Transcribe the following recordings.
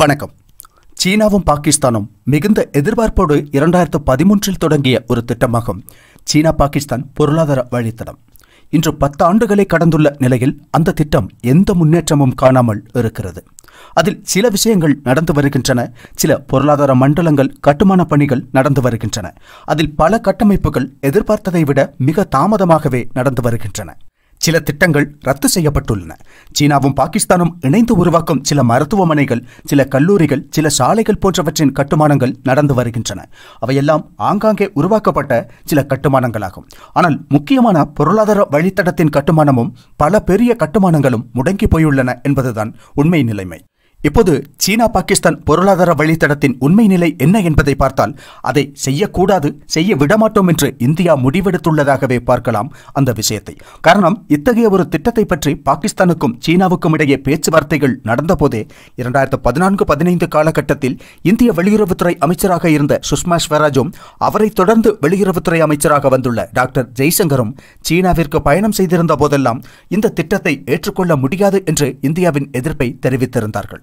வணக்கம் சீனாவும் பாகிஸ்தானும் மிகுந்த எதிர்பார்ப்போடு இரண்டாயிரத்து பதிமூன்றில் தொடங்கிய ஒரு திட்டமாகும் சீனா பாகிஸ்தான் பொருளாதார வழித்தடம் இன்று பத்து ஆண்டுகளை கடந்துள்ள நிலையில் அந்த திட்டம் எந்த முன்னேற்றமும் காணாமல் இருக்கிறது அதில் சில விஷயங்கள் நடந்து வருகின்றன சில பொருளாதார மண்டலங்கள் கட்டுமான பணிகள் நடந்து வருகின்றன அதில் பல கட்டமைப்புகள் எதிர்பார்த்ததை விட மிக தாமதமாகவே நடந்து வருகின்றன சில திட்டங்கள் ரத்து செய்யப்பட்டுள்ளன சீனாவும் பாகிஸ்தானும் இணைந்து உருவாக்கும் சில மருத்துவமனைகள் சில கல்லூரிகள் சில சாலைகள் போன்றவற்றின் கட்டுமானங்கள் நடந்து வருகின்றன அவையெல்லாம் ஆங்காங்கே உருவாக்கப்பட்ட சில கட்டுமானங்களாகும் ஆனால் முக்கியமான பொருளாதார வழித்தடத்தின் கட்டுமானமும் பல பெரிய கட்டுமானங்களும் முடங்கி போயுள்ளன என்பதுதான் உண்மை நிலைமை இப்போது சீனா பாகிஸ்தான் பொருளாதார வழித்தடத்தின் உண்மை நிலை என்ன என்பதை பார்த்தால் அதை செய்யக்கூடாது செய்ய விடமாட்டோம் என்று இந்தியா முடிவெடுத்துள்ளதாகவே பார்க்கலாம் அந்த விஷயத்தை காரணம் இத்தகைய ஒரு திட்டத்தை பற்றி பாகிஸ்தானுக்கும் சீனாவுக்கும் இடையே பேச்சுவார்த்தைகள் நடந்தபோதே இரண்டாயிரத்து பதினான்கு பதினைந்து காலகட்டத்தில் இந்திய வெளியுறவுத்துறை அமைச்சராக இருந்த சுஷ்மா ஸ்வராஜும் அவரை தொடர்ந்து வெளியுறவுத்துறை அமைச்சராக வந்துள்ள டாக்டர் ஜெய்சங்கரும் சீனாவிற்கு பயணம் செய்திருந்த போதெல்லாம் இந்த திட்டத்தை ஏற்றுக்கொள்ள முடியாது என்று இந்தியாவின் எதிர்ப்பை தெரிவித்திருந்தார்கள்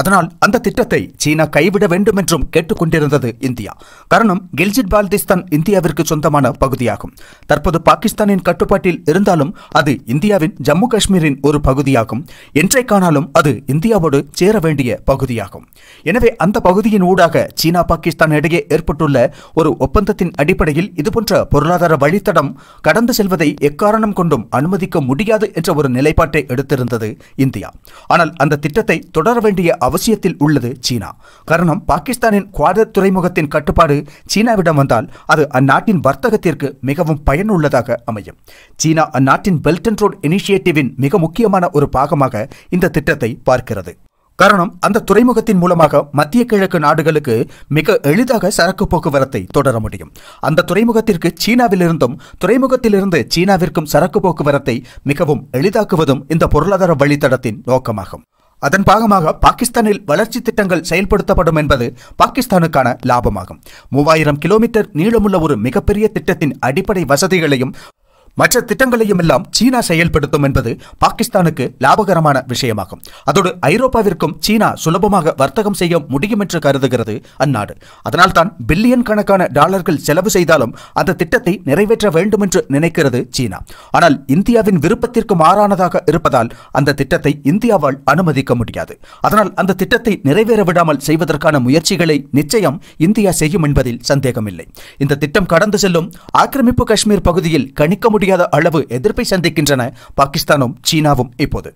அதனால் அந்த திட்டத்தை சீனா கைவிட வேண்டும் என்றும் கேட்டுக்கொண்டிருந்தது இந்தியா காரணம் கில்ஜித் பால்திஸ்தான் இந்தியாவிற்கு சொந்தமான பகுதியாகும் தற்போது பாகிஸ்தானின் கட்டுப்பாட்டில் இருந்தாலும் அது இந்தியாவின் ஜம்மு காஷ்மீரின் ஒரு பகுதியாகும் என்றைக்கானாலும் அது இந்தியாவோடு சேர வேண்டிய பகுதியாகும் எனவே அந்த பகுதியின் ஊடாக சீனா பாகிஸ்தான் இடையே ஏற்பட்டுள்ள ஒரு ஒப்பந்தத்தின் அடிப்படையில் இதுபோன்ற பொருளாதார வழித்தடம் கடந்து செல்வதை எக்காரணம் கொண்டும் அனுமதிக்க முடியாது என்ற ஒரு நிலைப்பாட்டை எடுத்திருந்தது இந்தியா ஆனால் அந்த திட்டத்தை தொடர வேண்டிய அவசியத்தில் உள்ளது சீனா காரணம் பாகிஸ்தானின் குவாதர் துறைமுகத்தின் கட்டுப்பாடு சீனாவிடம் வந்தால் அது அந்நாட்டின் வர்த்தகத்திற்கு மிகவும் பயனுள்ளதாக அமையும் சீனா அந்நாட்டின் பெல்ட் அண்ட் ரோட் இனிஷியேட்டிவின் மிக முக்கியமான ஒரு பாகமாக இந்த திட்டத்தை பார்க்கிறது காரணம் அந்த துறைமுகத்தின் மூலமாக மத்திய கிழக்கு நாடுகளுக்கு மிக எளிதாக சரக்கு போக்குவரத்தை தொடர முடியும் அந்த துறைமுகத்திற்கு சீனாவிலிருந்தும் துறைமுகத்திலிருந்து சீனாவிற்கும் சரக்கு போக்குவரத்தை மிகவும் எளிதாக்குவதும் இந்த பொருளாதார வழித்தடத்தின் நோக்கமாகும் அதன் பாகமாக பாகிஸ்தானில் வளர்ச்சி திட்டங்கள் செயல்படுத்தப்படும் என்பது பாகிஸ்தானுக்கான லாபமாகும் மூவாயிரம் கிலோமீட்டர் நீளமுள்ள ஒரு மிகப்பெரிய திட்டத்தின் அடிப்படை வசதிகளையும் மற்ற திட்டங்களையும் எல்லாம் சீனா செயல்படுத்தும் என்பது பாகிஸ்தானுக்கு லாபகரமான விஷயமாகும் அதோடு ஐரோப்பாவிற்கும் சீனா சுலபமாக வர்த்தகம் செய்ய முடியும் என்று கருதுகிறது அந்நாடு அதனால்தான் பில்லியன் கணக்கான டாலர்கள் செலவு செய்தாலும் அந்த திட்டத்தை நிறைவேற்ற வேண்டும் என்று நினைக்கிறது சீனா ஆனால் இந்தியாவின் விருப்பத்திற்கு மாறானதாக இருப்பதால் அந்த திட்டத்தை இந்தியாவால் அனுமதிக்க முடியாது அதனால் அந்த திட்டத்தை நிறைவேற விடாமல் செய்வதற்கான முயற்சிகளை நிச்சயம் இந்தியா செய்யும் என்பதில் சந்தேகமில்லை இந்த திட்டம் கடந்து செல்லும் ஆக்கிரமிப்பு காஷ்மீர் பகுதியில் கணிக்க முடியாத அளவு எதிர்ப்பை சந்திக்கின்றன பாகிஸ்தானும் சீனாவும் இப்போது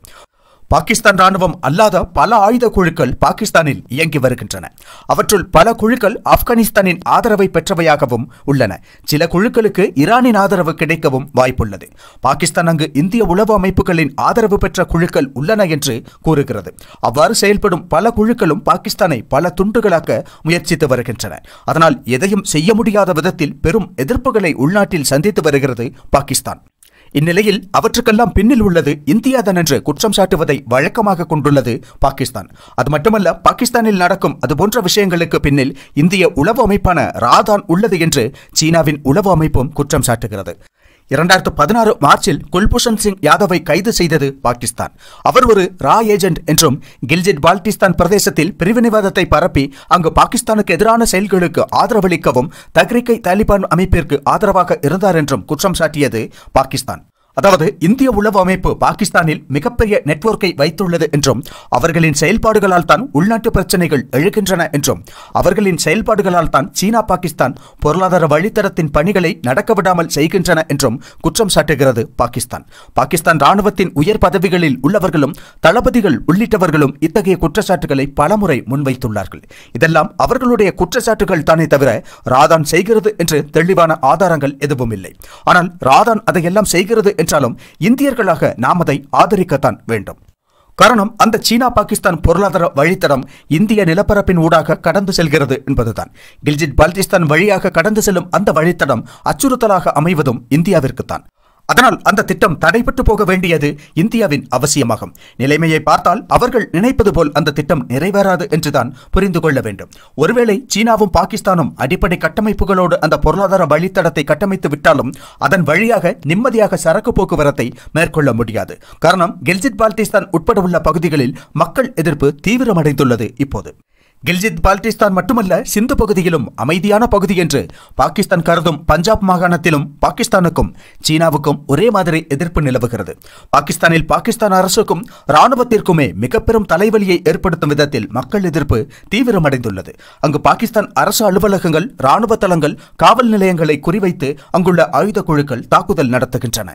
பாகிஸ்தான் ராணுவம் அல்லாத பல ஆயுத குழுக்கள் பாகிஸ்தானில் இயங்கி வருகின்றன அவற்றுள் பல குழுக்கள் ஆப்கானிஸ்தானின் ஆதரவை பெற்றவையாகவும் உள்ளன சில குழுக்களுக்கு ஈரானின் ஆதரவு கிடைக்கவும் வாய்ப்புள்ளது பாகிஸ்தான் அங்கு இந்திய உளவு அமைப்புகளின் ஆதரவு பெற்ற குழுக்கள் உள்ளன என்று கூறுகிறது அவ்வாறு செயல்படும் பல குழுக்களும் பாகிஸ்தானை பல துண்டுகளாக்க முயற்சித்து வருகின்றன அதனால் எதையும் செய்ய முடியாத விதத்தில் பெரும் எதிர்ப்புகளை உள்நாட்டில் சந்தித்து வருகிறது பாகிஸ்தான் இந்நிலையில் அவற்றுக்கெல்லாம் பின்னில் உள்ளது இந்தியா தான் என்று குற்றம் சாட்டுவதை வழக்கமாக கொண்டுள்ளது பாகிஸ்தான் அது மட்டுமல்ல பாகிஸ்தானில் நடக்கும் அதுபோன்ற விஷயங்களுக்கு பின்னில் இந்திய உளவு அமைப்பான ராதான் உள்ளது என்று சீனாவின் உளவு அமைப்பும் குற்றம் சாட்டுகிறது இரண்டாயிரத்து பதினாறு மார்ச்சில் குல்பூஷன் சிங் யாதவை கைது செய்தது பாகிஸ்தான் அவர் ஒரு ரா ஏஜென்ட் என்றும் கில்ஜிட் பால்டிஸ்தான் பிரதேசத்தில் பிரிவினைவாதத்தை பரப்பி அங்கு பாகிஸ்தானுக்கு எதிரான செயல்களுக்கு ஆதரவளிக்கவும் தக்ரிக்கை தாலிபான் அமைப்பிற்கு ஆதரவாக இருந்தார் என்றும் குற்றம் சாட்டியது பாகிஸ்தான் அதாவது இந்திய உளவு அமைப்பு பாகிஸ்தானில் மிகப்பெரிய நெட்வொர்க்கை வைத்துள்ளது என்றும் அவர்களின் செயல்பாடுகளால் தான் உள்நாட்டு பிரச்சனைகள் எழுகின்றன என்றும் அவர்களின் செயல்பாடுகளால் தான் சீனா பாகிஸ்தான் பொருளாதார வழித்தடத்தின் பணிகளை நடக்கவிடாமல் செய்கின்றன என்றும் குற்றம் சாட்டுகிறது பாகிஸ்தான் பாகிஸ்தான் ராணுவத்தின் உயர் பதவிகளில் உள்ளவர்களும் தளபதிகள் உள்ளிட்டவர்களும் இத்தகைய குற்றச்சாட்டுகளை பலமுறை முன்வைத்துள்ளார்கள் இதெல்லாம் அவர்களுடைய குற்றச்சாட்டுகள் தானே தவிர ராதான் செய்கிறது என்று தெளிவான ஆதாரங்கள் எதுவும் இல்லை ஆனால் ராதான் அதையெல்லாம் செய்கிறது என்றாலும் இந்தியர்களாக நாம் அதை ஆதரிக்கத்தான் வேண்டும் காரணம் அந்த சீனா பாகிஸ்தான் பொருளாதார வழித்தடம் இந்திய நிலப்பரப்பின் ஊடாக கடந்து செல்கிறது என்பதுதான் கில்ஜிட் பால்திஸ்தான் வழியாக கடந்து செல்லும் அந்த வழித்தடம் அச்சுறுத்தலாக அமைவதும் இந்தியாவிற்குத்தான் அதனால் அந்த திட்டம் தடைபட்டு போக வேண்டியது இந்தியாவின் அவசியமாகும் நிலைமையை பார்த்தால் அவர்கள் நினைப்பது போல் அந்த திட்டம் நிறைவேறாது என்றுதான் புரிந்து கொள்ள வேண்டும் ஒருவேளை சீனாவும் பாகிஸ்தானும் அடிப்படை கட்டமைப்புகளோடு அந்த பொருளாதார வழித்தடத்தை கட்டமைத்து விட்டாலும் அதன் வழியாக நிம்மதியாக சரக்கு போக்குவரத்தை மேற்கொள்ள முடியாது காரணம் கெல்ஜித் பால்திஸ்தான் உட்பட உள்ள பகுதிகளில் மக்கள் எதிர்ப்பு தீவிரமடைந்துள்ளது இப்போது கில்ஜித் பால்டிஸ்தான் மட்டுமல்ல சிந்து பகுதியிலும் அமைதியான பகுதி என்று பாகிஸ்தான் கருதும் பஞ்சாப் மாகாணத்திலும் பாகிஸ்தானுக்கும் சீனாவுக்கும் ஒரே மாதிரி எதிர்ப்பு நிலவுகிறது பாகிஸ்தானில் பாகிஸ்தான் அரசுக்கும் இராணுவத்திற்குமே மிக பெரும் தலைவலியை ஏற்படுத்தும் விதத்தில் மக்கள் எதிர்ப்பு தீவிரமடைந்துள்ளது அங்கு பாகிஸ்தான் அரசு அலுவலகங்கள் ராணுவ தளங்கள் காவல் நிலையங்களை குறிவைத்து அங்குள்ள ஆயுத குழுக்கள் தாக்குதல் நடத்துகின்றன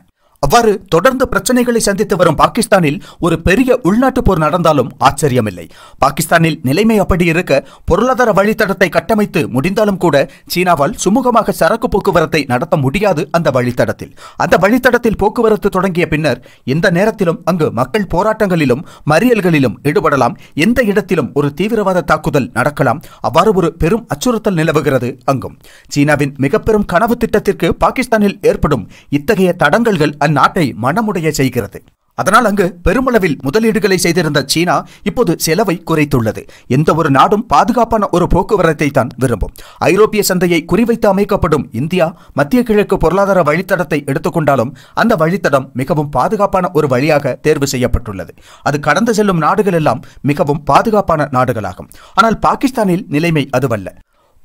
அவ்வாறு தொடர்ந்து பிரச்சனைகளை சந்தித்து வரும் பாகிஸ்தானில் ஒரு பெரிய உள்நாட்டு போர் நடந்தாலும் ஆச்சரியமில்லை பாகிஸ்தானில் நிலைமை அப்படி இருக்க பொருளாதார வழித்தடத்தை கட்டமைத்து முடிந்தாலும் கூட சீனாவால் சுமூகமாக சரக்கு போக்குவரத்தை நடத்த முடியாது அந்த வழித்தடத்தில் அந்த வழித்தடத்தில் போக்குவரத்து தொடங்கிய பின்னர் எந்த நேரத்திலும் அங்கு மக்கள் போராட்டங்களிலும் மறியல்களிலும் ஈடுபடலாம் எந்த இடத்திலும் ஒரு தீவிரவாத தாக்குதல் நடக்கலாம் அவ்வாறு ஒரு பெரும் அச்சுறுத்தல் நிலவுகிறது அங்கும் சீனாவின் மிக பெரும் கனவு திட்டத்திற்கு பாகிஸ்தானில் ஏற்படும் இத்தகைய தடங்கல்கள் அந்நாட்டை மனமுடைய செய்கிறது அதனால் அங்கு பெருமளவில் முதலீடுகளை செய்திருந்த சீனா இப்போது செலவை குறைத்துள்ளது எந்த ஒரு நாடும் பாதுகாப்பான ஒரு போக்குவரத்தை தான் விரும்பும் ஐரோப்பிய சந்தையை குறிவைத்து அமைக்கப்படும் இந்தியா மத்திய கிழக்கு பொருளாதார வழித்தடத்தை எடுத்துக்கொண்டாலும் அந்த வழித்தடம் மிகவும் பாதுகாப்பான ஒரு வழியாக தேர்வு செய்யப்பட்டுள்ளது அது கடந்து செல்லும் நாடுகள் எல்லாம் மிகவும் பாதுகாப்பான நாடுகளாகும் ஆனால் பாகிஸ்தானில் நிலைமை அதுவல்ல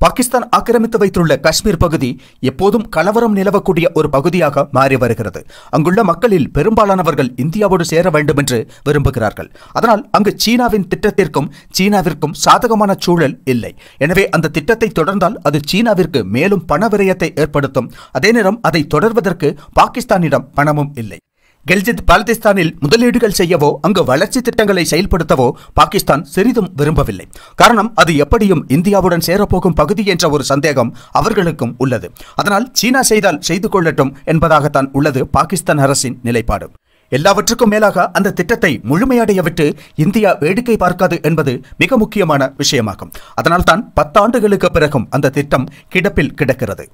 பாகிஸ்தான் ஆக்கிரமித்து வைத்துள்ள காஷ்மீர் பகுதி எப்போதும் கலவரம் நிலவக்கூடிய ஒரு பகுதியாக மாறி வருகிறது அங்குள்ள மக்களில் பெரும்பாலானவர்கள் இந்தியாவோடு சேர வேண்டும் என்று விரும்புகிறார்கள் அதனால் அங்கு சீனாவின் திட்டத்திற்கும் சீனாவிற்கும் சாதகமான சூழல் இல்லை எனவே அந்த திட்டத்தை தொடர்ந்தால் அது சீனாவிற்கு மேலும் பண விரயத்தை ஏற்படுத்தும் அதே நேரம் அதை தொடர்வதற்கு பாகிஸ்தானிடம் பணமும் இல்லை கெல்ஜித் பாலிஸ்தானில் முதலீடுகள் செய்யவோ அங்கு வளர்ச்சி திட்டங்களை செயல்படுத்தவோ பாகிஸ்தான் சிறிதும் விரும்பவில்லை காரணம் அது எப்படியும் இந்தியாவுடன் சேரப்போகும் பகுதி என்ற ஒரு சந்தேகம் அவர்களுக்கும் உள்ளது அதனால் சீனா செய்தால் செய்து கொள்ளட்டும் என்பதாகத்தான் உள்ளது பாகிஸ்தான் அரசின் நிலைப்பாடு எல்லாவற்றுக்கும் மேலாக அந்த திட்டத்தை முழுமையடைய விட்டு இந்தியா வேடிக்கை பார்க்காது என்பது மிக முக்கியமான விஷயமாகும் அதனால்தான் பத்தாண்டுகளுக்கு பிறகும் அந்த திட்டம் கிடப்பில் கிடக்கிறது